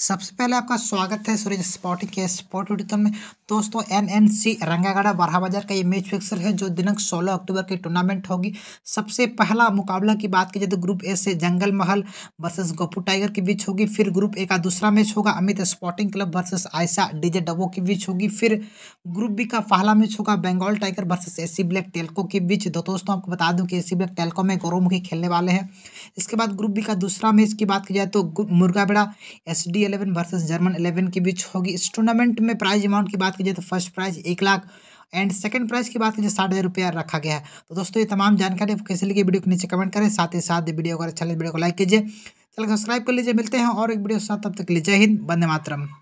सबसे पहले आपका स्वागत है सूरज स्पोर्टिंग के स्पोर्ट उद्यतम में दोस्तों एन एन सी रंगागाड़ा बारह बाजार का ये मैच फिक्सर है जो दिनांक 16 अक्टूबर की टूर्नामेंट होगी सबसे पहला मुकाबला की बात की जाए तो ग्रुप ए से जंगल महल वर्सेस गोपू टाइगर के बीच होगी फिर ग्रुप ए का दूसरा मैच होगा अमित स्पोर्टिंग क्लब वर्सेस आयसा डीजे डबो के बीच होगी फिर ग्रुप बी का पहला मैच होगा Bengal tiger versus A C black Telco के बीच दोस्तों आपको बता दूँ कि ए सी ब्लैक टेल्को में गौरवमुखी खेलने वाले हैं इसके बाद ग्रुप बी का दूसरा मैच की बात की जाए तो Murgabeda S D Saudi eleven versus German eleven के बीच होगी इस टूर्नामेंट में प्राइज अमाउंट की बात की जाए तो फर्स्ट प्राइज एक लाख एंड सेकंड प्राइस की बात करें साठ हज़ार रुपया रखा गया है तो दोस्तों ये तमाम जानकारी आप कैसे लगी वीडियो को नीचे कमेंट करें साथ ही साथ वीडियो अगर अच्छा लगे वीडियो को लाइक कीजिए चैनल सब्सक्राइब कर लीजिए मिलते हैं और एक वीडियो साथ तब तक लीजिए हिंद बंदे मातरम